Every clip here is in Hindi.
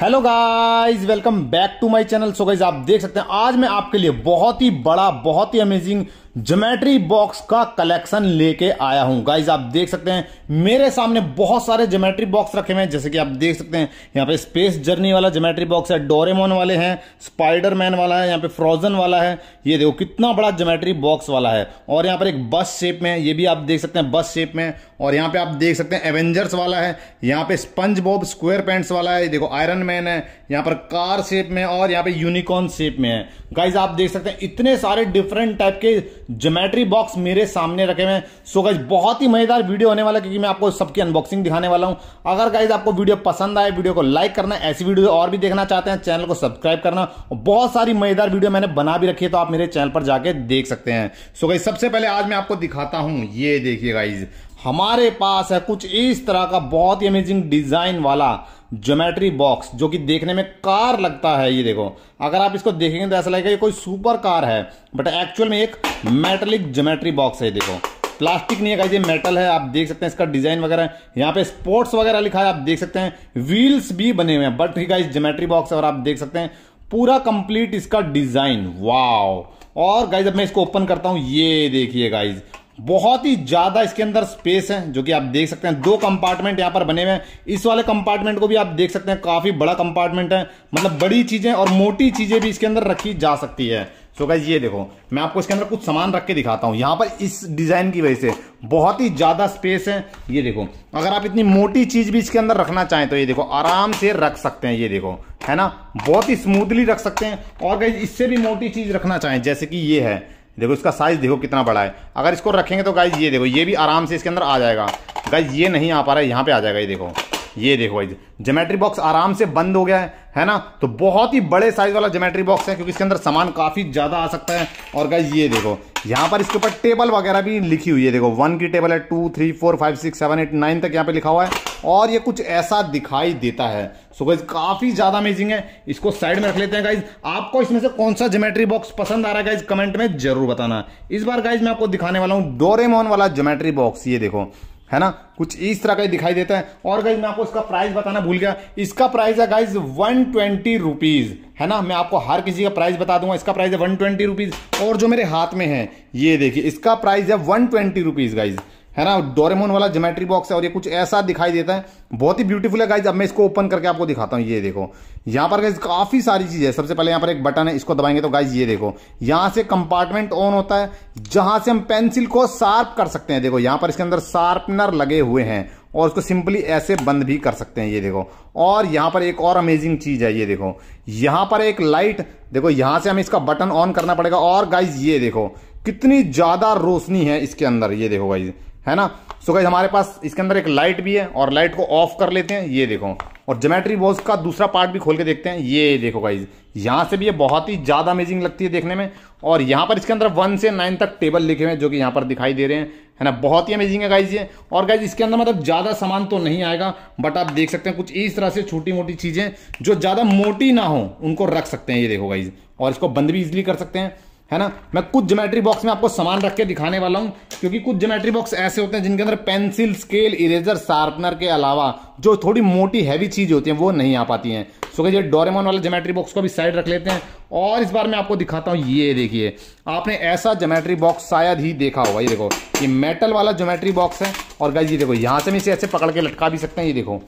hello guys welcome back to my channel so guys आप देख सकते हैं आज मैं आपके लिए बहुत ही बड़ा बहुत ही अमेजिंग ज्योमेट्री बॉक्स का कलेक्शन लेके आया हूं गाइज आप देख सकते हैं मेरे सामने बहुत सारे ज्योमेट्री बॉक्स रखे हुए हैं जैसे कि आप देख सकते हैं यहाँ पे स्पेस जर्नी वाला ज्योमेट्री बॉक्स है डोरेमोन वाले हैं स्पाइडरमैन वाला है यहाँ पे फ्रोजन वाला है ये देखो कितना बड़ा ज्योमेट्री बॉक्स वाला है और यहाँ पर एक बस शेप में ये भी आप देख सकते हैं बस शेप में और यहाँ पे आप देख सकते हैं एवेंजर्स वाला है यहाँ पे स्पंज बॉब स्क्वेयर पैंट्स वाला है देखो आयरन मैन है यहाँ पर कार शेप में और यहाँ पे यूनिकॉर्न शेप में है गाइज आप देख सकते हैं इतने सारे डिफरेंट टाइप के ज्योमेट्री बॉक्स मेरे सामने रखे हुए हैं सो गाइज बहुत ही मजेदार वीडियो होने वाला क्योंकि मैं आपको सबकी अनबॉक्सिंग दिखाने वाला हूं अगर गाइज आपको वीडियो पसंद आए वीडियो को लाइक करना ऐसी वीडियो और भी देखना चाहते हैं चैनल को सब्सक्राइब करना और बहुत सारी मजेदार वीडियो मैंने बना भी रखी है तो आप मेरे चैनल पर जाके देख सकते हैं सो गाइज सबसे पहले आज मैं आपको दिखाता हूँ ये देखिए गाइज हमारे पास है कुछ इस तरह का बहुत ही अमेजिंग डिजाइन वाला ज्योमेट्री बॉक्स जो कि देखने में कार लगता है ये देखो अगर आप इसको देखेंगे तो ऐसा लगेगा ये कोई सुपर कार है बट एक्चुअल में एक मेटलिक ज्योमेट्री बॉक्स है देखो प्लास्टिक नहीं है ये मेटल है आप देख सकते हैं इसका डिजाइन वगैरह यहाँ पे स्पोर्ट्स वगैरह लिखा है आप देख सकते हैं व्हील्स भी बने हुए हैं बट ठीक है ज्योमेट्री बॉक्स और आप देख सकते हैं पूरा कंप्लीट इसका डिजाइन वाओ और गाइज अब मैं इसको ओपन करता हूं ये देखिए गाइज बहुत ही ज़्यादा इसके अंदर स्पेस है जो कि आप देख सकते हैं दो कंपार्टमेंट यहां पर बने हुए हैं इस वाले कंपार्टमेंट को भी आप देख सकते हैं काफ़ी बड़ा कंपार्टमेंट है मतलब बड़ी चीज़ें और मोटी चीज़ें भी इसके अंदर रखी जा सकती है सो तो ये देखो मैं आपको इसके अंदर कुछ सामान रख के दिखाता हूं यहां पर इस डिज़ाइन की वजह से बहुत ही ज़्यादा स्पेस है ये देखो अगर आप इतनी मोटी चीज़ भी इसके अंदर रखना चाहें तो ये देखो आराम से रख सकते हैं ये देखो है ना बहुत ही स्मूथली रख सकते हैं और कहीं इससे भी मोटी चीज़ रखना चाहें जैसे कि ये है देखो इसका साइज़ देखो कितना बड़ा है अगर इसको रखेंगे तो गाइज ये देखो ये भी आराम से इसके अंदर आ जाएगा गाइज ये नहीं आ पा रहा है यहाँ पर आ जाएगा ये देखो ये देखो भाई जोमेट्री बॉक्स आराम से बंद हो गया है है ना तो बहुत ही बड़े साइज वाला जोमेट्री बॉक्स है क्योंकि इसके अंदर सामान काफ़ी ज़्यादा आ सकता है और गाइज ये देखो यहाँ पर इसके ऊपर टेबल वगैरह भी लिखी हुई है देखो वन की टेबल है two three four five six seven eight nine तक यहाँ पे लिखा हुआ है और ये कुछ ऐसा दिखाई देता है सो गाइज काफ़ी ज़्यादा अमेजिंग है इसको साइड में रख लेते हैं गाइज आपको इसमें से कौन सा जोमेट्री बॉक्स पसंद आ रहा है गाइज कमेंट में जरूर बताना इस बार गाइज मैं आपको दिखाने वाला हूँ डोरेमोन वाला जोमेट्री बॉक्स ये देखो है ना कुछ इस तरह का ही दिखाई देता है और गाइज मैं आपको इसका प्राइस बताना भूल गया इसका प्राइस है गाइज वन ट्वेंटी रुपीज है ना मैं आपको हर किसी का प्राइस बता दूंगा इसका प्राइस है वन ट्वेंटी रुपीज और जो मेरे हाथ में है ये देखिए इसका प्राइस है वन ट्वेंटी रुपीज गाइज है ना डोरेमोन वाला जोमेट्री बॉक्स है और ये कुछ ऐसा दिखाई देता है बहुत ही ब्यूटीफुल है गाइज अब मैं इसको ओपन करके आपको दिखाता हूँ ये देखो यहाँ पर गाइज काफ़ी सारी चीज़ है सबसे पहले यहाँ पर एक बटन है इसको दबाएंगे तो गाइज ये देखो यहाँ से कंपार्टमेंट ऑन होता है जहां से हम पेंसिल को शार्प कर सकते हैं देखो यहाँ पर इसके अंदर शार्पनर लगे हुए हैं और उसको सिंपली ऐसे बंद भी कर सकते हैं ये देखो और यहाँ पर एक और अमेजिंग चीज़ है ये देखो यहाँ पर एक लाइट देखो यहाँ से हमें इसका बटन ऑन करना पड़ेगा और गाइज ये देखो कितनी ज़्यादा रोशनी है इसके अंदर ये देखो गाइज है ना सो गाइज हमारे पास इसके अंदर एक लाइट भी है और लाइट को ऑफ कर लेते हैं ये देखो और जोमेट्री बॉक्स का दूसरा पार्ट भी खोल के देखते हैं ये देखो गाइज यहाँ से भी ये बहुत ही ज़्यादा अमेजिंग लगती है देखने में और यहाँ पर इसके अंदर वन से नाइन तक टेबल लिखे हुए हैं जो कि यहाँ पर दिखाई दे रहे हैं है ना बहुत ही अमेजिंग है गाइज ये और गाइज इसके अंदर मतलब ज़्यादा सामान तो नहीं आएगा बट आप देख सकते हैं कुछ इस तरह से छोटी मोटी चीज़ें जो ज़्यादा मोटी ना हो उनको रख सकते हैं ये देखो गाइज और इसको बंद भी इजिली कर सकते हैं है ना मैं कुछ जोमेट्री बॉक्स में आपको सामान रख के दिखाने वाला हूँ क्योंकि कुछ जोमेट्री बॉक्स ऐसे होते हैं जिनके अंदर पेंसिल स्केल इरेजर शार्पनर के अलावा जो थोड़ी मोटी हैवी चीज़ होती है वो नहीं आ पाती हैं सो कहिए ये डोरेमोन वाले जोमेट्री बॉक्स को भी साइड रख लेते हैं और इस बार मैं आपको दिखाता हूँ ये देखिए आपने ऐसा जोमेट्री बॉक्स शायद ही देखा होगा ये देखो ये मेटल वाला जोमेट्री बॉक्स है और गाइज ये देखो यहाँ से मैं इसे ऐसे पकड़ के लटका भी सकते हैं ये देखो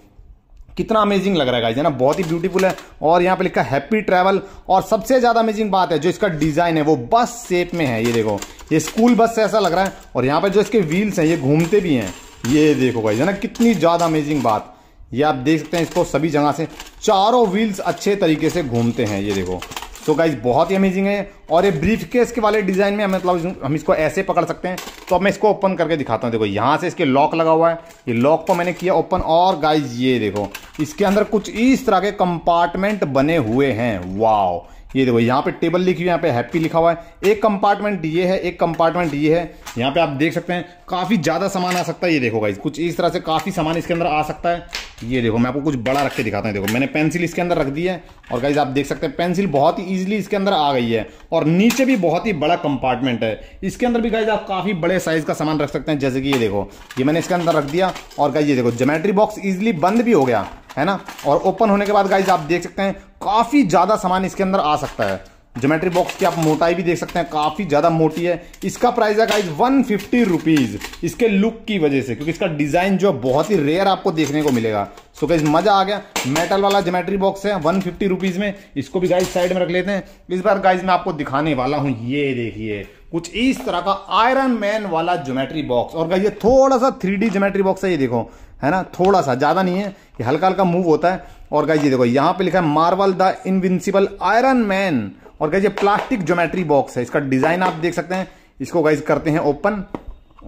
कितना अमेजिंग लग रहा है ना बहुत ही ब्यूटीफुल है और यहाँ पे लिखा हैप्पी ट्रैवल और सबसे ज़्यादा अमेजिंग बात है जो इसका डिज़ाइन है वो बस शेप में है ये देखो ये स्कूल बस से ऐसा लग रहा है और यहाँ पर जो इसके व्हील्स हैं ये घूमते भी हैं ये देखो भाई ना कितनी ज़्यादा अमेजिंग बात ये आप देख सकते हैं इसको सभी जगह से चारों व्हील्स अच्छे तरीके से घूमते हैं ये देखो तो गाइज बहुत ही अमेजिंग है और ये ब्रीफ केस के वाले डिज़ाइन में मतलब हम इसको ऐसे पकड़ सकते हैं तो अब मैं इसको ओपन करके दिखाता हूँ देखो यहाँ से इसके लॉक लगा हुआ है ये लॉक को मैंने किया ओपन और गाइज ये देखो इसके अंदर कुछ इस तरह के कंपार्टमेंट बने हुए हैं वाओ ये देखो यहाँ पे टेबल लिखी हुई है यहाँ पे हैप्पी लिखा हुआ है एक कंपार्टमेंट ये है एक कंपार्टमेंट ये है यहाँ पे आप देख सकते हैं काफ़ी ज़्यादा सामान आ सकता है ये देखो गाइज कुछ इस तरह से काफ़ी सामान इसके अंदर आ सकता है ये देखो मैं आपको कुछ बड़ा रख के दिखाता हूँ देखो मैंने पेंसिल इसके अंदर रख दी है और गाइज आप देख सकते हैं पेंसिल बहुत ही ईजिली इसके अंदर आ गई है और नीचे भी बहुत ही बड़ा कंपार्टमेंट है इसके अंदर भी गाइज आप काफ़ी बड़े साइज़ का सामान रख सकते हैं जैसे कि ये देखो ये मैंने इसके अंदर रख दिया और गाइज ये देखो जोमेट्री बॉक्स ईजिली बंद भी हो गया है ना और ओपन होने के बाद गाइज आप देख सकते हैं काफ़ी ज़्यादा सामान इसके अंदर आ सकता है ज्योमेट्री बॉक्स की आप मोटाई भी देख सकते हैं काफ़ी ज़्यादा मोटी है इसका प्राइस है गाइज वन फिफ्टी रुपीज़ इसके लुक की वजह से क्योंकि इसका डिज़ाइन जो बहुत ही रेयर आपको देखने को मिलेगा सो गाइज मज़ा आ गया मेटल वाला जोमेट्री बॉक्स है वन फिफ्टी रुपीज़ में इसको भी गाइज साइड में रख लेते हैं इस बार गाइज मैं आपको दिखाने वाला हूँ ये देखिए कुछ इस तरह का आयरन मैन वाला जोमेट्री बॉक्स और गाइज ये थोड़ा सा थ्री डी जोमेट्री बॉक्स है ये देखो है ना थोड़ा सा ज़्यादा नहीं है ये हल्का हल्का मूव होता है और गाइज ये देखो यहाँ पे लिखा है Marvel the invincible Iron Man और गाइज ये प्लास्टिक ज्योमेट्री बॉक्स है इसका डिज़ाइन आप देख सकते हैं इसको गाइज करते हैं ओपन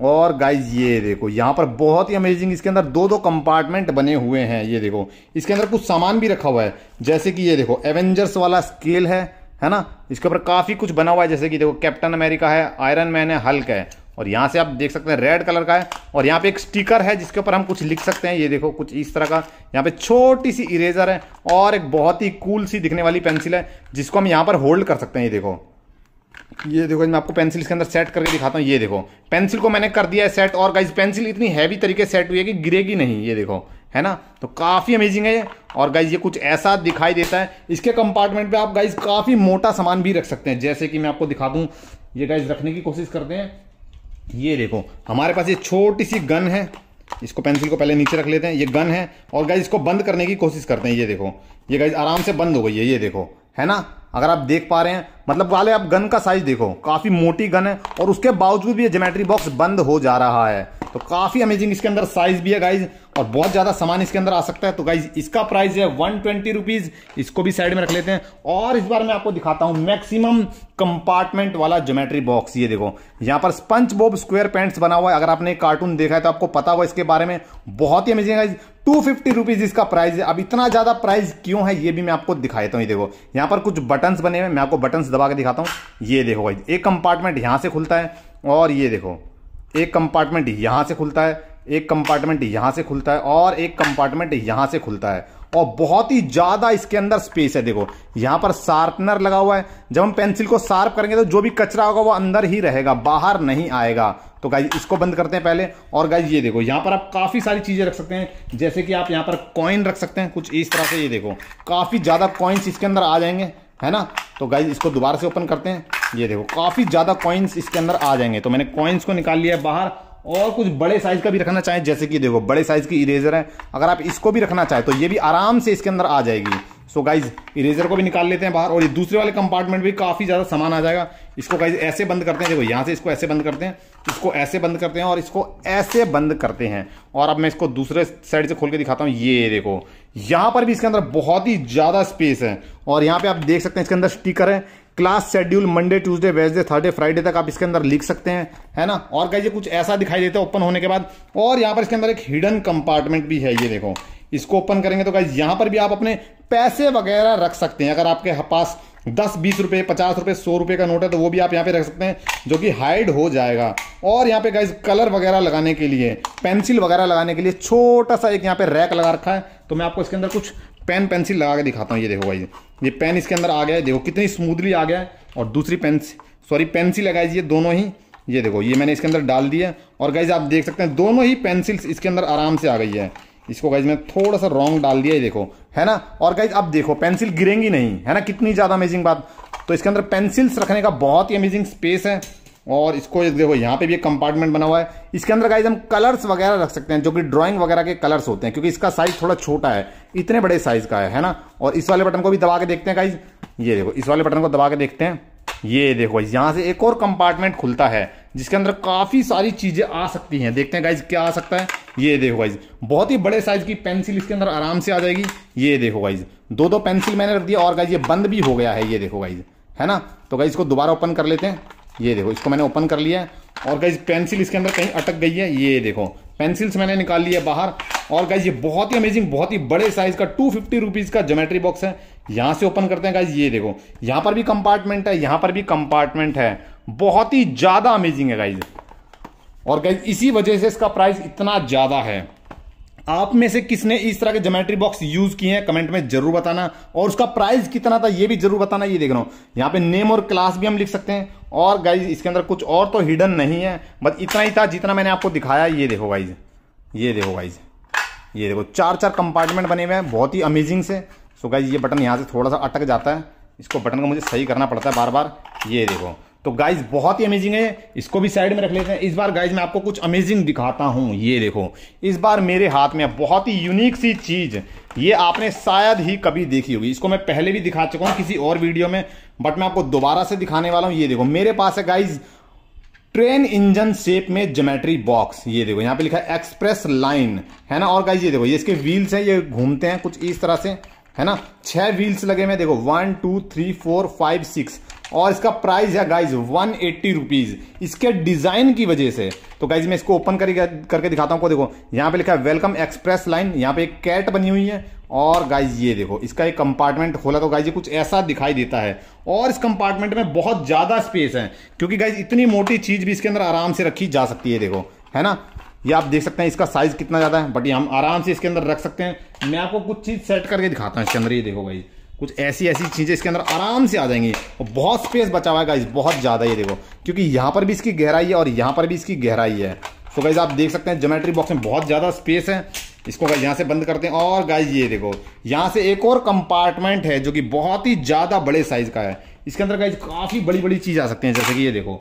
और गाइज ये देखो यहाँ पर बहुत ही अमेजिंग इसके अंदर दो दो कंपार्टमेंट बने हुए हैं ये देखो इसके अंदर कुछ सामान भी रखा हुआ है जैसे कि ये देखो एवेंजर्स वाला स्केल है है ना इसके ऊपर काफ़ी कुछ बना हुआ है जैसे कि देखो कैप्टन अमेरिका है आयरन मैन है हल्क है और यहाँ से आप देख सकते हैं रेड कलर का है और यहाँ पे एक स्टिकर है जिसके ऊपर हम कुछ लिख सकते हैं ये देखो कुछ इस तरह का यहाँ पे छोटी सी इरेजर है और एक बहुत ही कूल सी दिखने वाली पेंसिल है जिसको हम यहाँ पर होल्ड कर सकते हैं ये देखो ये देखो मैं आपको पेंसिल इसके अंदर सेट करके दिखाता हूँ ये देखो पेंसिल को मैंने कर दिया है सेट और गाइज पेंसिल इतनी हैवी तरीके सेट हुई है कि गिरेगी नहीं ये देखो है ना तो काफ़ी अमेजिंग है ये और गाइज ये कुछ ऐसा दिखाई देता है इसके कंपार्टमेंट पे आप गाइज काफ़ी मोटा सामान भी रख सकते हैं जैसे कि मैं आपको दिखा दूँ ये गाइज रखने की कोशिश करते हैं ये देखो हमारे पास ये छोटी सी गन है इसको पेंसिल को पहले नीचे रख लेते हैं ये गन है और गाइज इसको बंद करने की कोशिश करते हैं ये देखो ये गाइज आराम से बंद हो गई है ये देखो है ना अगर आप देख पा रहे हैं मतलब वाले आप गन का साइज देखो काफ़ी मोटी गन है और उसके बावजूद भी ये जोमेट्री बॉक्स बंद हो जा रहा है तो काफ़ी अमेजिंग इसके अंदर साइज भी है गाइज और बहुत ज़्यादा सामान इसके अंदर आ सकता है तो गाइज इसका प्राइस है वन ट्वेंटी रुपीज़ इसको भी साइड में रख लेते हैं और इस बार मैं आपको दिखाता हूँ मैक्सिमम कंपार्टमेंट वाला जोमेट्री बॉक्स ये देखो यहाँ पर स्पंच बॉब स्क्वेयर पेंट्स बना हुआ है अगर आपने कार्टून देखा है तो आपको पता हुआ इसके बारे में बहुत ही amazing guys two fifty rupees इसका प्राइस है अब इतना ज्यादा प्राइस क्यों है ये भी मैं आपको दिखा देता तो हूँ ये देखो यहाँ पर कुछ बटन्स बने हुए मैं आपको बटन्स दबा के दिखाता हूँ ये देखो भाई एक कंपार्टमेंट यहाँ से खुलता है और ये देखो एक कंपार्टमेंट यहाँ से खुलता है एक कंपार्टमेंट यहाँ से खुलता है और एक कंपार्टमेंट यहाँ से खुलता है और बहुत ही ज़्यादा इसके अंदर स्पेस है देखो यहाँ पर शार्पनर लगा हुआ है जब हम पेंसिल को शार्प करेंगे तो जो भी कचरा होगा वो अंदर ही रहेगा बाहर नहीं आएगा तो गाइज इसको बंद करते हैं पहले और गाइज ये देखो यहाँ पर आप काफ़ी सारी चीज़ें रख सकते हैं जैसे कि आप यहाँ पर कॉइन रख सकते हैं कुछ इस तरह से ये देखो काफ़ी ज़्यादा कॉइन्स इसके अंदर आ जाएंगे है ना तो गाइज इसको दोबारा से ओपन करते हैं ये देखो काफ़ी ज़्यादा कॉइन्स इसके अंदर आ जाएंगे तो मैंने कॉइन्स को निकाल लिया बाहर और कुछ बड़े साइज का भी रखना चाहें जैसे कि देखो बड़े साइज की इरेजर है अगर आप इसको भी रखना चाहें तो ये भी आराम से इसके अंदर आ जाएगी सो गाइज इरेजर को भी निकाल लेते हैं बाहर और ये दूसरे वाले कंपार्टमेंट भी काफ़ी ज़्यादा सामान आ जाएगा इसको गाइज ऐसे बंद करते हैं देखो यहाँ से इसको ऐसे बंद करते हैं इसको ऐसे बंद करते हैं और इसको ऐसे बंद करते हैं और अब मैं इसको दूसरे साइड से खोल के दिखाता हूँ ये देखो यहाँ पर भी इसके अंदर बहुत ही ज़्यादा स्पेस है और यहाँ पे आप देख सकते हैं इसके अंदर स्टीकर है class schedule Monday Tuesday Wednesday Thursday Friday तक आप इसके अंदर लिख सकते हैं है ना और कहीं कुछ ऐसा दिखाई देता है ओपन होने के बाद और यहाँ पर इसके अंदर एक हिडन कंपार्टमेंट भी है ये देखो इसको ओपन करेंगे तो कहीं यहाँ पर भी आप अपने पैसे वगैरह रख सकते हैं अगर आपके पास दस बीस रुपये पचास रुपये सौ रुपये का नोट है तो वो भी आप यहाँ पे रख सकते हैं जो कि हाइड हो जाएगा और यहाँ पे गाइज कलर वगैरह लगाने के लिए पेंसिल वगैरह लगाने के लिए छोटा सा एक यहाँ पे रैक लगा रखा है तो मैं आपको इसके अंदर कुछ पेन पेंसिल लगा के दिखाता हूँ ये देखो भाई ये पेन इसके अंदर आ गया है देखो कितनी स्मूथली आ गया है और दूसरी पेंसिल सॉरी पेंसिल लगाई जी दोनों ही ये देखो ये मैंने इसके अंदर डाल दिया और गाइज आप देख सकते हैं दोनों ही पेंसिल्स इसके अंदर आराम से आ गई है इसको गाइज मैं थोड़ा सा रॉन्ग डाल दिया ये देखो है ना और गाइज अब देखो पेंसिल गिरेंगी नहीं है ना कितनी ज़्यादा अमेजिंग बात तो इसके अंदर पेंसिल्स रखने का बहुत ही अमेजिंग स्पेस है और इसको देखो यहाँ पे भी एक कंपार्टमेंट बना हुआ है इसके अंदर गाइज हम कलर्स वगैरह रख सकते हैं जो कि ड्राइंग वगैरह के कलर्स होते हैं क्योंकि इसका साइज थोड़ा छोटा है इतने बड़े साइज का है है ना और इस वाले बटन को भी दबा के देखते हैं गाइज ये देखो इस वाले बटन को दबा के देखते हैं ये देखो यहाँ से एक और कंपार्टमेंट खुलता है जिसके अंदर काफ़ी सारी चीज़ें आ सकती हैं देखते हैं गाइज क्या आ सकता है ये देखो गाइज बहुत ही बड़े साइज की पेंसिल इसके अंदर आराम से आ जाएगी ये देखो गाइज दो दो पेंसिल मैंने रख दिया और गाइज ये बंद भी हो गया है ये देखो गाइज है ना तो गाइज इसको दोबारा ओपन कर लेते हैं ये देखो इसको मैंने ओपन कर लिया है और गाइज पेंसिल इसके अंदर कहीं अटक गई है ये देखो पेंसिल्स मैंने निकाल लिया बाहर और गाइज ये बहुत ही अमेजिंग बहुत ही बड़े साइज का टू फिफ्टी रुपीज़ का जोमेट्री बॉक्स है यहाँ से ओपन करते हैं गाइज ये देखो यहाँ पर भी कंपार्टमेंट है यहाँ पर भी कंपार्टमेंट है बहुत ही ज़्यादा अमेजिंग है गाइज और गाइज इसी वजह से इसका प्राइस इतना ज़्यादा है आप में से किसने इस तरह के जोमेट्री बॉक्स यूज किए हैं कमेंट में जरूर बताना और उसका प्राइस कितना था ये भी जरूर बताना ये देख रहा हूँ यहाँ पे नेम और क्लास भी हम लिख सकते हैं और गाइज इसके अंदर कुछ और तो हिडन नहीं है बस इतना ही था जितना मैंने आपको दिखाया ये देखो गाइज ये देखो गाइज ये देखो चार चार कंपार्टमेंट बने हुए हैं बहुत ही अमेजिंग से सो गाइज ये बटन यहाँ से थोड़ा सा अटक जाता है इसको बटन को मुझे सही करना पड़ता है बार बार ये देखो तो गाइज बहुत ही अमेजिंग है इसको भी साइड में रख लेते हैं इस बार गाइज मैं आपको कुछ अमेजिंग दिखाता हूं ये देखो इस बार मेरे हाथ में बहुत ही यूनिक सी चीज़ ये आपने शायद ही कभी देखी होगी इसको मैं पहले भी दिखा चुका हूँ किसी और वीडियो में बट मैं आपको दोबारा से दिखाने वाला हूं ये देखो मेरे पास है गाइज ट्रेन इंजन शेप में जोमेट्री बॉक्स ये देखो यहाँ पे लिखा है एक्सप्रेस लाइन है ना और गाइज ये देखो ये इसके व्हील्स हैं ये घूमते हैं कुछ इस तरह से है ना छह व्हील्स लगे हुए देखो one two three four five six और इसका प्राइस है गाइज वन एट्टी रुपीज इसके डिजाइन की वजह से तो गाइज मैं इसको ओपन करके करके दिखाता हूँ देखो यहाँ पे लिखा है वेलकम एक्सप्रेस लाइन यहां पे एक कैट बनी हुई है और गाइज ये देखो इसका एक कंपार्टमेंट खोला तो गाइज ये कुछ ऐसा दिखाई देता है और इस कंपार्टमेंट में बहुत ज़्यादा स्पेस है क्योंकि गाइज इतनी मोटी चीज़ भी इसके अंदर आराम से रखी जा सकती है देखो है ना ये आप देख सकते हैं इसका साइज़ कितना ज़्यादा है बट ये हम आराम से इसके अंदर रख सकते हैं मैं आपको कुछ चीज़ सेट करके दिखाता हूँ इसके अंदर ये देखो गाइज़ कुछ ऐसी ऐसी चीज़ें इसके अंदर आराम से आ जाएंगी और बहुत स्पेस बचा हुआ है गाइज बहुत ज़्यादा ये देखो क्योंकि यहाँ पर भी इसकी गहराई है और यहाँ पर भी इसकी गहराई है सो तो गाइज आप देख सकते हैं जोमेट्री बॉक्स में बहुत ज़्यादा स्पेस है इसको अगर यहाँ से बंद करते हैं और गाइज ये देखो यहाँ से एक और कंपार्टमेंट है जो कि बहुत ही ज़्यादा बड़े साइज़ का है इसके अंदर गाइज काफ़ी बड़ी बड़ी चीज़ आ सकती है जैसे कि ये देखो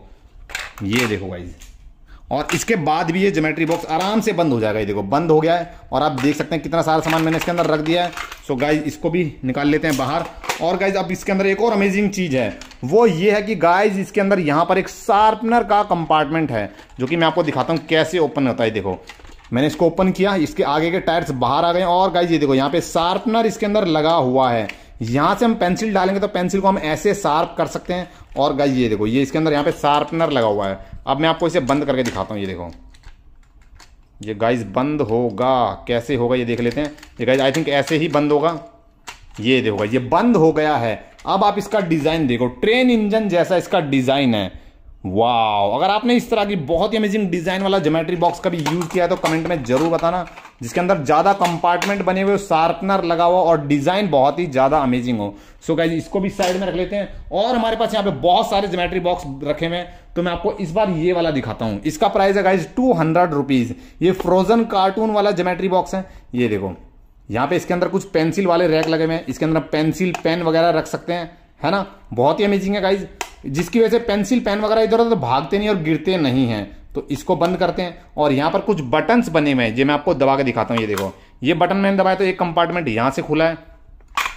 ये देखो गाइज़ और इसके बाद भी ये जोमेट्री बॉक्स आराम से बंद हो जाएगा ये देखो बंद हो गया है और आप देख सकते हैं कितना सारा सामान मैंने इसके अंदर रख दिया है सो गाइज इसको भी निकाल लेते हैं बाहर और गाइज अब इसके अंदर एक और अमेजिंग चीज़ है वो ये है कि गाइज इसके अंदर यहाँ पर एक शार्पनर का कंपार्टमेंट है जो कि मैं आपको दिखाता हूँ कैसे ओपन होता है देखो मैंने इसको ओपन किया इसके आगे के टायर्स बाहर आ गए और गाइज ये देखो यहाँ पे शार्पनर इसके अंदर लगा हुआ है यहां से हम पेंसिल डालेंगे तो पेंसिल को हम ऐसे शार्प कर सकते हैं और गाइज ये देखो ये इसके अंदर यहाँ पे शार्पनर लगा हुआ है अब मैं आपको इसे बंद करके दिखाता हूँ ये देखो ये गाइज बंद होगा कैसे होगा ये देख लेते हैं ये गाइज आई थिंक ऐसे ही बंद होगा ये देखो ये बंद हो गया है अब आप इसका डिज़ाइन देखो ट्रेन इंजन जैसा इसका डिज़ाइन है वाह अगर आपने इस तरह की बहुत ही अमेजिंग डिजाइन वाला जोमेट्री बॉक्स का भी यूज किया है तो कमेंट में जरूर बताना जिसके अंदर ज्यादा कंपार्टमेंट बने हुए शार्पनर लगा हुआ और डिजाइन बहुत ही ज्यादा अमेजिंग हो सो so गाइज इसको भी साइड में रख लेते हैं और हमारे पास यहाँ पे बहुत सारे जोमेट्री बॉक्स रखे हुए हैं तो मैं आपको इस बार ये वाला दिखाता हूँ इसका प्राइस है गाइज टू हंड्रेड रुपीज ये फ्रोजन कार्टून वाला जोमेट्री बॉक्स है ये देखो यहाँ पे इसके अंदर कुछ पेंसिल वाले रैक लगे हुए हैं इसके अंदर पेंसिल पेन वगैरह रख सकते हैं है ना बहुत ही अमेजिंग है गाइज जिसकी वजह से पेंसिल पेन वगैरह इधर उधर भागते नहीं और गिरते नहीं हैं तो इसको बंद करते हैं और यहाँ पर कुछ बटन्स बने हुए हैं जो मैं आपको दबा के दिखाता हूँ ये देखो ये बटन मैंने दबाया तो एक कंपार्टमेंट यहाँ से खुला है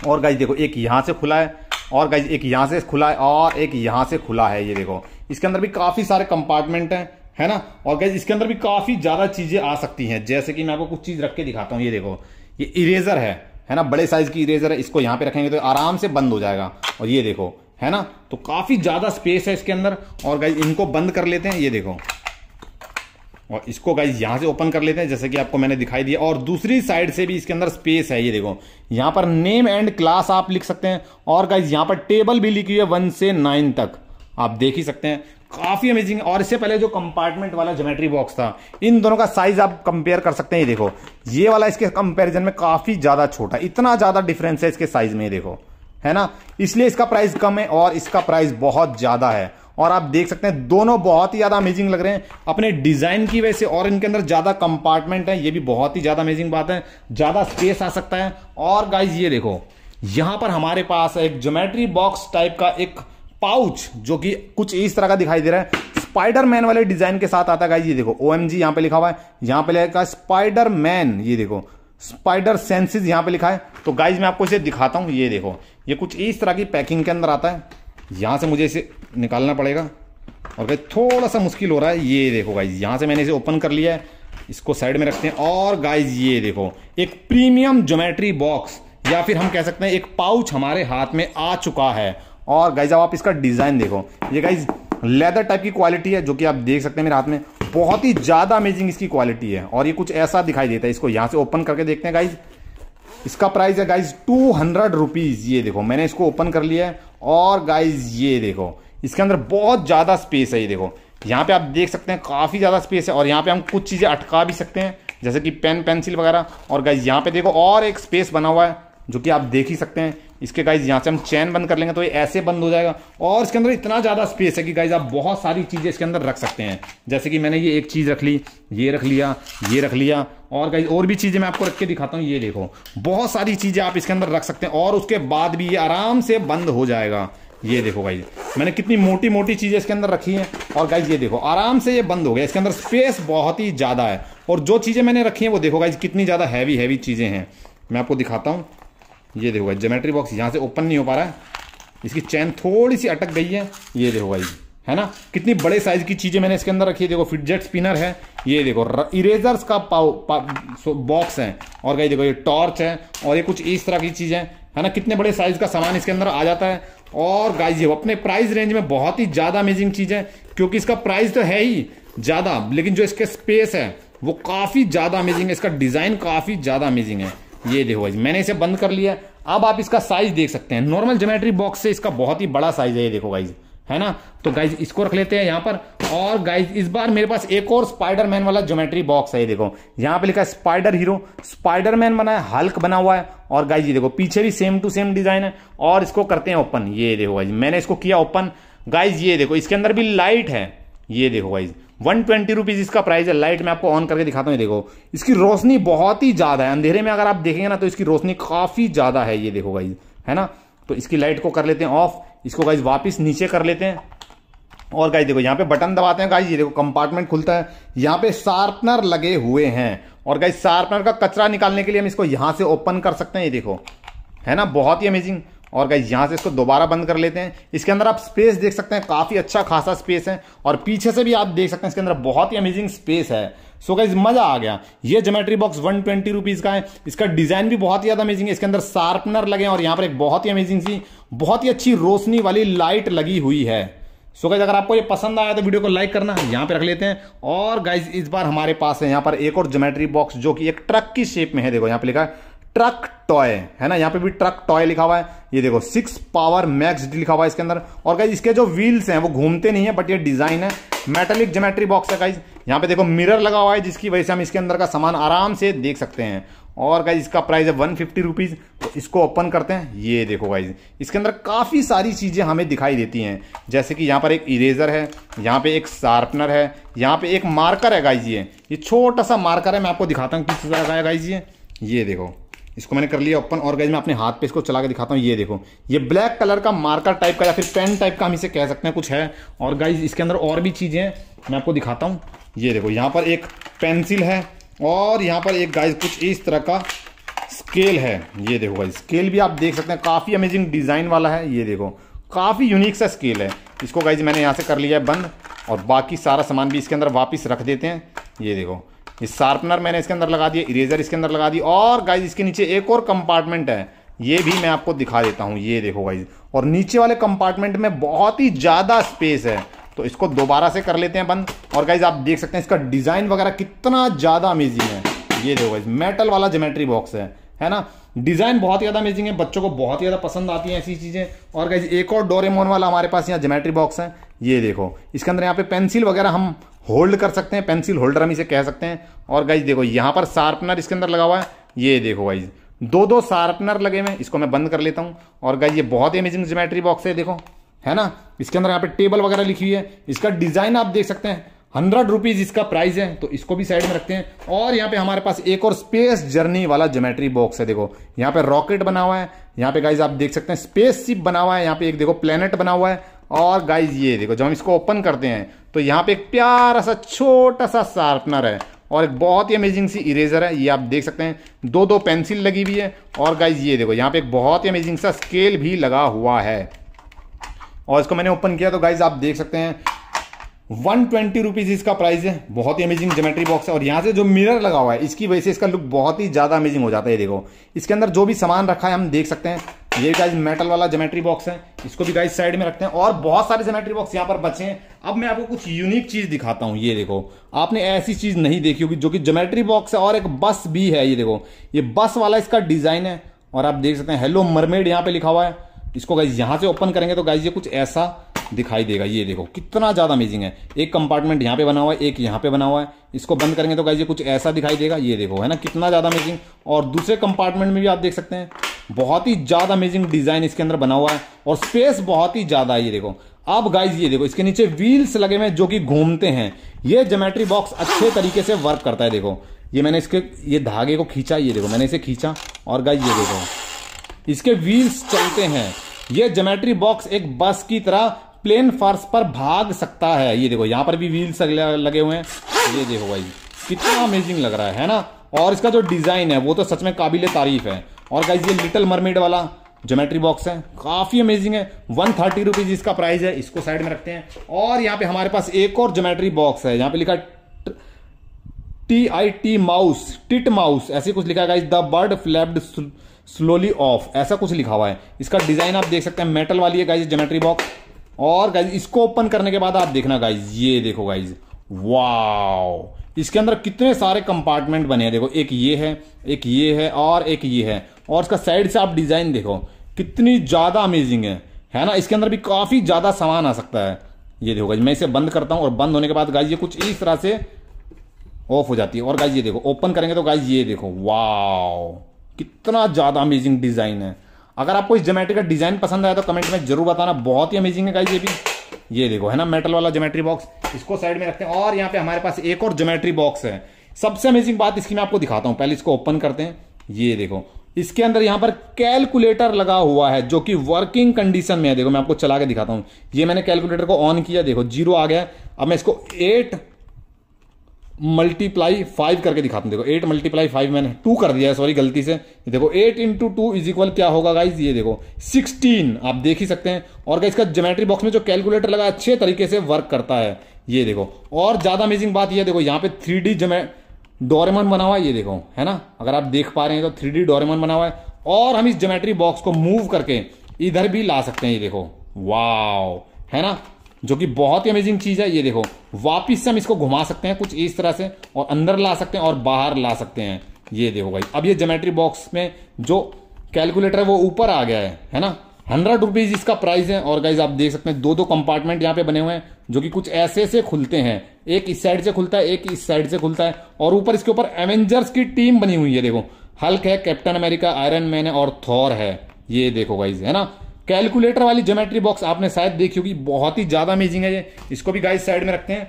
और गाइज देखो एक यहाँ से खुला है और गाइज एक यहाँ से खुला है और एक यहाँ से खुला है ये देखो इसके अंदर भी काफ़ी सारे कंपार्टमेंट हैं है ना और गाइज इसके अंदर भी काफ़ी ज़्यादा चीज़ें आ सकती हैं जैसे कि मैं आपको कुछ चीज़ रख के दिखाता हूँ ये देखो ये इरेजर है है ना बड़े साइज़ की इरेजर है इसको यहाँ पे रखेंगे तो आराम से बंद हो जाएगा और ये देखो है ना तो काफ़ी ज़्यादा स्पेस है इसके अंदर और गाइज इनको बंद कर लेते हैं ये देखो और इसको गाइज यहां से ओपन कर लेते हैं जैसे कि आपको मैंने दिखाई दिया और दूसरी साइड से भी इसके अंदर स्पेस है ये देखो यहाँ पर नेम एंड क्लास आप लिख सकते हैं और गाइज यहाँ पर टेबल भी लिखी है वन से नाइन तक आप देख ही सकते हैं काफ़ी अमेजिंग है और इससे पहले जो कंपार्टमेंट वाला ज्योमेट्री बॉक्स था इन दोनों का साइज आप कंपेयर कर सकते हैं ये देखो ये वाला इसके कंपैरिजन में काफ़ी ज़्यादा छोटा इतना ज़्यादा डिफरेंस है इसके साइज में ये देखो है ना इसलिए इसका प्राइस कम है और इसका प्राइस बहुत ज़्यादा है और आप देख सकते हैं दोनों बहुत ही ज़्यादा अमेजिंग लग रहे हैं अपने डिज़ाइन की वजह से और इनके अंदर ज़्यादा कंपार्टमेंट है ये भी बहुत ही ज़्यादा अमेजिंग बात है ज़्यादा स्पेस आ सकता है और गाइज ये देखो यहाँ पर हमारे पास एक ज्योमेट्री बॉक्स टाइप का एक पाउच जो कि कुछ इस तरह का दिखाई दे रहा है स्पाइडर मैन वाले डिज़ाइन के साथ आता है गाइज ये देखो ओ एम जी यहाँ पे लिखा हुआ है यहाँ पे लिखा स्पाइडर मैन ये देखो स्पाइडर सेंसेस यहां पे लिखा है तो गाइज मैं आपको इसे दिखाता हूं ये देखो ये कुछ इस तरह की पैकिंग के अंदर आता है यहां से मुझे इसे निकालना पड़ेगा और गाइज थोड़ा सा मुश्किल हो रहा है ये देखो गाइज यहां से मैंने इसे ओपन कर लिया है इसको साइड में रखते हैं और गाइज ये देखो एक प्रीमियम ज्योमेट्री बॉक्स या फिर हम कह सकते हैं एक पाउच हमारे हाथ में आ चुका है और गाइज अब आप इसका डिज़ाइन देखो ये गाइज लेदर टाइप की क्वालिटी है जो कि आप देख सकते हैं मेरे हाथ में बहुत ही ज़्यादा अमेजिंग इसकी क्वालिटी है और ये कुछ ऐसा दिखाई देता है इसको यहाँ से ओपन करके देखते हैं गाइज इसका प्राइस है गाइज टू हंड्रेड रुपीज़ ये देखो मैंने इसको ओपन कर लिया है और गाइज ये देखो इसके अंदर बहुत ज़्यादा स्पेस है ये देखो यहाँ पे आप देख सकते हैं काफ़ी ज़्यादा स्पेस है और यहाँ पे हम कुछ चीज़ें अटका भी सकते हैं जैसे कि पेन पेंसिल वगैरह और गाइज यहाँ पे देखो और एक स्पेस बना हुआ है जो कि आप देख ही सकते हैं इसके गाइज यहाँ से हम चैन बंद कर लेंगे तो ये ऐसे बंद हो जाएगा और इसके अंदर इतना ज़्यादा स्पेस है कि गाइज आप बहुत सारी चीज़ें इसके अंदर रख सकते हैं जैसे कि मैंने ये एक चीज़ रख ली ये रख लिया ये रख लिया और गाइज और भी चीज़ें मैं आपको रख के दिखाता हूँ ये देखो बहुत सारी चीज़ें आप इसके अंदर रख सकते हैं और उसके बाद भी ये आराम से बंद हो जाएगा ये देखो गाइज मैंने कितनी मोटी मोटी चीज़ें इसके अंदर रखी हैं और गाइज ये देखो आराम से ये बंद हो गया इसके अंदर स्पेस बहुत ही ज़्यादा है और जो चीज़ें मैंने रखी हैं वो देखो गाइज कितनी ज़्यादा हैवी हैवी चीज़ें हैं मैं आपको दिखाता हूँ ये देखो भाई जोमेट्री बॉक्स यहाँ से ओपन नहीं हो पा रहा है इसकी चैन थोड़ी सी अटक गई है ये देखो भाई है ना कितनी बड़े साइज की चीज़ें मैंने इसके अंदर रखी है देखो फिटजेट स्पिनर है ये देखो इरेजर्स का पाव पा, बॉक्स है और कहीं देखो ये टॉर्च है और ये कुछ इस तरह की चीज़ें है ना कितने बड़े साइज का सामान इसके अंदर आ जाता है और गाइज ये अपने प्राइस रेंज में बहुत ही ज़्यादा अमेजिंग चीज़ है क्योंकि इसका प्राइस तो है ही ज़्यादा लेकिन जो इसके स्पेस है वो काफ़ी ज़्यादा अमेजिंग है इसका डिज़ाइन काफ़ी ज़्यादा अमेजिंग है ये देखो भाई मैंने इसे बंद कर लिया अब आप इसका साइज देख सकते हैं नॉर्मल जोमेट्री बॉक्स से इसका बहुत ही बड़ा साइज है ये देखो गाइज है ना तो गाइज इसको रख लेते हैं यहाँ पर और गाइज इस बार मेरे पास एक और स्पाइडरमैन वाला ज्योमेट्री बॉक्स है ये देखो यहाँ पे लिखा है स्पाइडर हीरो स्पाइडरमैन बना है हल्क बना हुआ है और गाइज ये देखो पीछे भी सेम टू सेम डिजाइन है और इसको करते हैं ओपन ये देखो गाइज मैंने इसको किया ओपन गाइज ये देखो इसके अंदर भी लाइट है ये देखो गाइज वन ट्वेंटी रुपीज़ इसका प्राइस है लाइट मैं आपको ऑन करके दिखाता हूँ देखो इसकी रोशनी बहुत ही ज़्यादा है अंधेरे में अगर आप देखेंगे ना तो इसकी रोशनी काफ़ी ज़्यादा है ये देखो गाइज है ना तो इसकी लाइट को कर लेते हैं ऑफ इसको गाइज वापिस नीचे कर लेते हैं और गाइज देखो यहाँ पे बटन दबाते हैं गाइज ये देखो कंपार्टमेंट खुलता है यहाँ पे शार्पनर लगे हुए हैं और गाइज शार्पनर का कचरा निकालने के लिए हम इसको यहाँ से ओपन कर सकते हैं ये देखो है ना बहुत ही अमेजिंग और गाइज यहाँ से इसको दोबारा बंद कर लेते हैं इसके अंदर आप स्पेस देख सकते हैं काफ़ी अच्छा खासा स्पेस है और पीछे से भी आप देख सकते हैं इसके अंदर बहुत ही अमेजिंग स्पेस है सो so गाइज मजा आ गया ये geometry box one twenty rupees का है इसका डिज़ाइन भी बहुत ही ज़्यादा अमेजिंग है इसके अंदर शार्पनर लगे हैं और यहाँ पर एक बहुत ही अमेजिंग सी बहुत ही अच्छी रोशनी वाली लाइट लगी हुई है सो so गाइज अगर आपको ये पसंद आया तो वीडियो को लाइक करना यहाँ पे रख लेते हैं और गाइज इस बार हमारे पास है यहाँ पर एक और जोमेट्री बॉक्स जो कि एक ट्रक की शेप में है देखो यहाँ पे लिखा है ट्रक टॉय है ना यहाँ पे भी ट्रक टॉय लिखा हुआ है ये देखो सिक्स पावर मैक्स लिखा हुआ है इसके अंदर और गाइज इसके जो व्हील्स हैं वो घूमते नहीं है बट ये डिजाइन है मेटलिक जोमेट्री बॉक्स है गाइज यहाँ पे देखो मिरर लगा हुआ है जिसकी वजह से हम इसके अंदर का सामान आराम से देख सकते हैं और गाइज इसका प्राइस है वन फिफ्टी रुपीज़ तो इसको ओपन करते हैं ये देखो गाइज इसके अंदर काफ़ी सारी चीज़ें हमें दिखाई देती हैं जैसे कि यहाँ पर एक इरेजर है यहाँ पे एक शार्पनर है यहाँ पे एक मार्कर है गाइज ये ये छोटा सा मार्कर है मैं आपको दिखाता हूँ किस तरह का है गाइज ये ये देखो इसको मैंने कर लिया ओपन और गैज मैं अपने हाथ पे इसको चला के दिखाता हूँ ये देखो ये ब्लैक कलर का मार्कर टाइप का या फिर पेन टाइप का हम इसे कह सकते हैं कुछ है और गाइज इसके अंदर और भी चीज़ें मैं आपको दिखाता हूँ ये देखो यहाँ पर एक पेंसिल है और यहाँ पर एक गाइज कुछ इस तरह का स्केल है ये देखो गाइज स्केल भी आप देख सकते हैं काफ़ी अमेजिंग डिज़ाइन वाला है ये देखो काफ़ी यूनिक सा स्केल है इसको गाइज मैंने यहाँ से कर लिया है बंद और बाकी सारा सामान भी इसके अंदर वापस रख देते हैं ये देखो ये शार्पनर मैंने इसके अंदर लगा दिया इरेजर इसके अंदर लगा दिया और गाइज इसके नीचे एक और कंपार्टमेंट है ये भी मैं आपको दिखा देता हूँ ये देखो गाइज और नीचे वाले कंपार्टमेंट में बहुत ही ज़्यादा स्पेस है तो इसको दोबारा से कर लेते हैं बंद और गाइज आप देख सकते हैं इसका डिज़ाइन वगैरह कितना ज़्यादा अमेजिंग है ये देखो गाइज मेटल वाला जोमेट्री बॉक्स है है ना डिज़ाइन बहुत ज़्यादा अमेजिंग है बच्चों को बहुत ज़्यादा पसंद आती हैं ऐसी चीज़ें और गाइज एक और डोरेमोन वाला हमारे पास यहाँ जोमेट्री बॉक्स है ये देखो इसके अंदर यहाँ पे पेंसिल वगैरह हम होल्ड कर सकते हैं पेंसिल होल्डर हम इसे कह सकते हैं और गाइज देखो यहाँ पर शार्पनर इसके अंदर लगा हुआ है ये देखो गाइज दो दो शार्पनर लगे हुए इसको मैं बंद कर लेता हूँ और गाइज ये बहुत अमेजिंग जोमेट्री बॉक्स है देखो है ना इसके अंदर यहाँ पे टेबल वगैरह लिखी हुई है इसका डिज़ाइन आप देख सकते हैं हंड्रेड रुपीज़ इसका प्राइस है तो इसको भी साइड में रखते हैं और यहाँ पे हमारे पास एक और स्पेस जर्नी वाला जोमेट्री बॉक्स है देखो यहाँ पे रॉकेट बना हुआ है यहाँ पे गाइज आप देख सकते हैं स्पेस शिप बना हुआ है यहाँ पे एक देखो प्लेनेट बना हुआ है और गाइज ये देखो जब हम इसको ओपन करते हैं तो यहाँ पे एक प्यारा सा छोटा सा शार्पनर है और एक बहुत ही अमेजिंग सी इरेजर है ये आप देख सकते हैं दो दो पेंसिल लगी हुई है और गाइज ये देखो यहाँ पे एक बहुत ही अमेजिंग सा स्केल भी लगा हुआ है और इसको मैंने ओपन किया तो गाइज आप देख सकते हैं वन ट्वेंटी रुपीज़ इसका प्राइस है बहुत ही अमेजिंग ज्योमेट्री बॉक्स है और यहाँ से जो मिरर लगा हुआ है इसकी वजह से इसका लुक बहुत ही ज़्यादा अमेजिंग हो जाता है ये देखो इसके अंदर जो भी सामान रखा है हम देख सकते हैं ये गाइज मेटल वाला जोमेट्री बॉक्स है इसको भी गाइज साइड में रखते हैं और बहुत सारे जोमेट्री बॉक्स यहाँ पर बचे हैं अब मैं आपको कुछ यूनिक चीज दिखाता हूँ ये देखो आपने ऐसी चीज नहीं देखी होगी जो कि जोमेट्री बॉक्स है और एक बस भी है ये देखो ये बस वाला इसका डिजाइन है और आप देख सकते हैं हेलो मरमेड यहाँ पे लिखा हुआ है इसको गाइज यहाँ से ओपन करेंगे तो गाइज ये कुछ ऐसा दिखाई देगा ये देखो कितना ज़्यादा अमेजिंग है एक कंपार्टमेंट यहाँ पे बना हुआ है एक यहाँ पे बना हुआ है इसको बंद करेंगे तो गाइज ये कुछ ऐसा दिखाई देगा ये देखो है ना कितना ज़्यादा अमेजिंग और दूसरे कंपार्टमेंट में भी आप देख सकते हैं बहुत ही ज़्यादा अमेजिंग डिज़ाइन इसके अंदर बना हुआ है और स्पेस बहुत ही ज़्यादा है ये देखो अब गाइज ये देखो इसके नीचे व्हील्स लगे हुए जो कि घूमते हैं ये जोमेट्री बॉक्स अच्छे तरीके से वर्क करता है देखो ये मैंने इसके ये धागे को खींचा ये देखो मैंने इसे खींचा और गाइज ये देखो इसके व्हील्स चलते हैं ये जोमेट्री बॉक्स एक बस की तरह प्लेन फर्श पर भाग सकता है ये देखो यहाँ पर भी व्हील्स लगे हुए हैं ये देखो भाई कितना अमेजिंग लग रहा है, है ना और इसका जो डिज़ाइन है वो तो सच में काबिल तारीफ है और गाइज ये लिटिल मरमेड वाला जोमेट्री बॉक्स है काफ़ी अमेजिंग है वन थर्टी रुपीज़ इसका प्राइस है इसको साइड में रखते हैं और यहाँ पे हमारे पास एक और जोमेट्री बॉक्स है यहाँ पे लिखा T I T mouse tit mouse ऐसे कुछ लिखा है the bird flapped slowly off ऐसा कुछ लिखा हुआ है इसका डिज़ाइन आप देख सकते हैं मेटल वाली है गाइज जोमेट्री बॉक्स और गाइज इसको ओपन करने के बाद आप देखना गाइज ये देखो गाइज वाओ इसके अंदर कितने सारे कंपार्टमेंट बने हैं देखो एक ये है एक ये है और एक ये है और इसका साइड से आप डिज़ाइन देखो कितनी ज़्यादा अमेजिंग है है ना इसके अंदर भी काफ़ी ज़्यादा सामान आ सकता है ये देखो गाइज मैं इसे बंद करता हूँ और बंद होने के बाद गाइज ये कुछ इस तरह से ऑफ हो जाती है और गाइज ये देखो ओपन करेंगे तो गाइज ये देखो वाओ कितना ज़्यादा अमेजिंग डिज़ाइन है अगर आपको इस जोमेट्री का डिज़ाइन पसंद आया तो कमेंट में जरूर बताना बहुत ही अमेजिंग है गाइज ये भी ये देखो है ना मेटल वाला जोमेट्री बॉक्स इसको साइड में रखते हैं और यहाँ पे हमारे पास एक और जोमेट्री बॉक्स है सबसे अमेजिंग बात इसकी मैं आपको दिखाता हूँ पहले इसको ओपन करते हैं ये देखो इसके अंदर यहां पर कैलकुलेटर लगा हुआ है जो कि वर्किंग कंडीशन में है देखो मैं आपको चला के दिखाता हूं ये मैंने कैलकुलेटर को ऑन किया देखो जीरो आ गया अब मैं इसको एट मल्टीप्लाई फाइव करके दिखाता हूं देखो एट मल्टीप्लाई फाइव मैंने टू कर दिया है सॉरी गलती से देखो eight into two is equal क्या होगा गाइज ये देखो सिक्सटीन आप देख ही सकते हैं और गाइज इसका ज्योमेट्री बॉक्स में जो कैलकुलेटर लगा अच्छे तरीके से वर्क करता है ये देखो और ज़्यादा अमेजिंग बात यह देखो यहाँ पे थ्री डी डोरेमन बना हुआ है ये देखो है ना अगर आप देख पा रहे हैं तो थ्री डी डोरेमन बना हुआ है और हम इस जोमेट्री बॉक्स को मूव करके इधर भी ला सकते हैं ये देखो वाओ है ना जो कि बहुत ही अमेजिंग चीज़ है ये देखो वापिस से हम इसको घुमा सकते हैं कुछ इस तरह से और अंदर ला सकते हैं और बाहर ला सकते हैं ये देखो भाई अब ये जोमेट्री बॉक्स में जो कैलकुलेटर है वो ऊपर आ गया है है ना हंड्रेड रुपीज़ इसका प्राइस है और गाइज आप देख सकते हैं दो दो कंपार्टमेंट यहाँ पे बने हुए हैं जो कि कुछ ऐसे से खुलते हैं एक इस साइड से खुलता है एक इस साइड से खुलता है और ऊपर इसके ऊपर एवेंजर्स की टीम बनी हुई है देखो हल्क है कैप्टन अमेरिका आयरन मैन है और थॉर है ये देखो गाइज है ना कैलकुलेटर वाली ज्योमेट्री बॉक्स आपने शायद देखी होगी बहुत ही ज्यादा अमेजिंग है ये इसको भी गाइज साइड में रखते हैं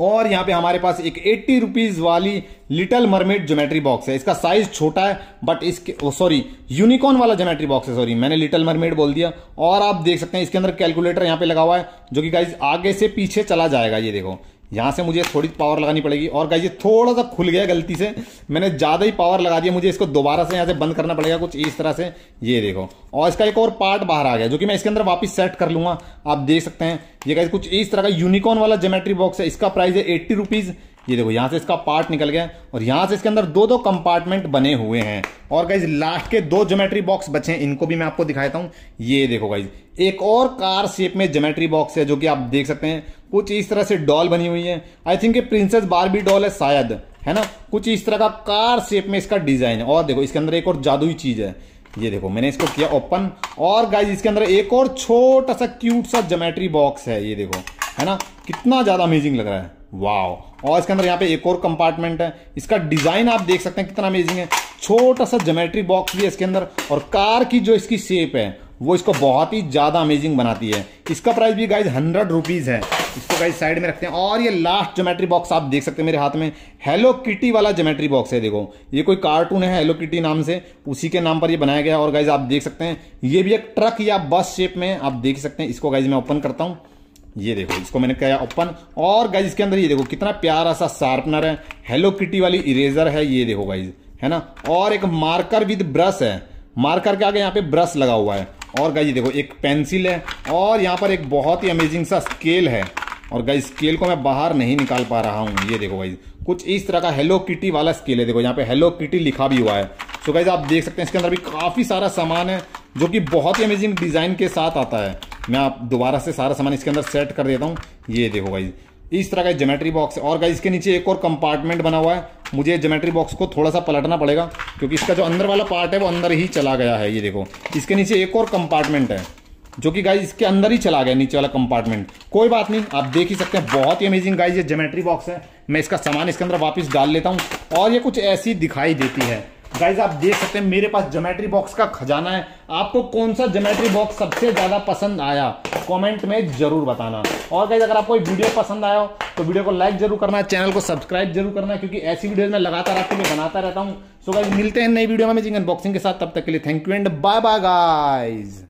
और यहाँ पे हमारे पास एक एट्टी रुपीज वाली लिटल मरमेड ज्योमेट्री बॉक्स है इसका साइज छोटा है बट इसके सॉरी oh, यूनिकॉर्न वाला ज्योमेट्री बॉक्स है सॉरी मैंने लिटल मरमेड बोल दिया और आप देख सकते हैं इसके अंदर कैलकुलेटर यहाँ पे लगा हुआ है जो कि गाइज आगे से पीछे चला जाएगा ये देखो यहाँ से मुझे थोड़ी पावर लगानी पड़ेगी और गाइज ये थोड़ा सा खुल गया गलती से मैंने ज़्यादा ही पावर लगा दिया मुझे इसको दोबारा से यहाँ से बंद करना पड़ेगा कुछ इस तरह से ये देखो और इसका एक और पार्ट बाहर आ गया जो कि मैं इसके अंदर वापस सेट कर लूँगा आप देख सकते हैं ये गाइज कुछ इस तरह का यूनिकॉर्न वाला जोमेट्री बॉक्स है इसका प्राइस है एट्टी रुपीज़ ये देखो यहाँ से इसका पार्ट निकल गया और यहाँ से इसके अंदर दो दो कंपार्टमेंट बने हुए हैं और गाइज लास्ट के दो जोमेट्री बॉक्स बचे हैं इनको भी मैं आपको दिखाता हूँ ये देखो गाइज एक और कार शेप में ज्योमेट्री बॉक्स है जो कि आप देख सकते हैं कुछ इस तरह से डॉल बनी हुई है आई थिंक ये प्रिंसेस बार डॉल है शायद है ना कुछ इस तरह का कार शेप में इसका डिजाइन है और देखो इसके अंदर एक और जादुई चीज है ये देखो मैंने इसको किया ओपन और गाइज इसके अंदर एक और छोटा सा क्यूट सा जोमेट्री बॉक्स है ये देखो है ना कितना ज्यादा अमेजिंग लग रहा है वाओ और इसके अंदर यहाँ पे एक और कंपार्टमेंट है इसका डिज़ाइन आप देख सकते हैं कितना अमेजिंग है छोटा सा जोमेट्री बॉक्स भी है इसके अंदर और कार की जो इसकी शेप है वो इसको बहुत ही ज़्यादा अमेजिंग बनाती है इसका प्राइस भी गाइज हंड्रेड रुपीज़ है इसको गाइज साइड में रखते हैं और ये लास्ट जोमेट्री बॉक्स आप देख सकते हैं मेरे हाथ में हेलो किटी वाला जोमेट्री बॉक्स है देखो ये कोई कार्टून है हेलो किटी नाम से उसी के नाम पर ये बनाया गया है और गाइज आप देख सकते हैं ये भी एक ट्रक या बस शेप में आप देख सकते हैं इसको गाइज मैं ओपन करता हूँ ये देखो इसको मैंने किया ओपन और गाइज इसके अंदर ये देखो कितना प्यारा सा शार्पनर है हेलो किटी वाली इरेजर है ये देखो गाइज है ना और एक मार्कर विद ब्रश है मार्कर के आगे यहाँ पे ब्रश लगा हुआ है और गाइज देखो एक पेंसिल है और यहाँ पर एक बहुत ही अमेजिंग सा स्केल है और गाइज स्केल को मैं बाहर नहीं निकाल पा रहा हूँ ये देखो गाइज कुछ इस तरह का हेलो किटी वाला स्केल है देखो यहाँ पे हेलो किटी लिखा भी हुआ है सो गाइज आप देख सकते हैं इसके अंदर भी काफ़ी सारा सामान है जो कि बहुत ही अमेजिंग डिज़ाइन के साथ आता है मैं आप दोबारा से सारा सामान इसके अंदर सेट कर देता हूँ ये देखो गाइज इस तरह का जोमेट्री बॉक्स है और गाइज इसके नीचे एक और कंपार्टमेंट बना हुआ है मुझे जोमेट्री बॉक्स को थोड़ा सा पलटना पड़ेगा क्योंकि इसका जो अंदर वाला पार्ट है वो अंदर ही चला गया है ये देखो इसके नीचे एक और कंपार्टमेंट है जो कि गाइज इसके अंदर ही चला गया नीचे वाला कंपार्टमेंट कोई बात नहीं आप देख ही सकते हैं बहुत ही अमेजिंग गाइज ये जोमेट्री बॉक्स है मैं इसका सामान इसके अंदर वापस डाल लेता हूँ और ये कुछ ऐसी दिखाई देती है गाइज आप देख सकते हैं मेरे पास जोमेट्री बॉक्स का खजाना है आपको कौन सा जोमेट्री बॉक्स सबसे ज़्यादा पसंद आया कमेंट में ज़रूर बताना और गाइज अगर आपको वीडियो पसंद आया हो तो वीडियो को लाइक जरूर करना चैनल को सब्सक्राइब जरूर करना क्योंकि ऐसी वीडियो मैं लगातार आपके लिए बनाता रहता हूँ सो गाइज मिलते हैं नई वीडियो में बॉक्सिंग के साथ तब तक के लिए thank you and bye bye guys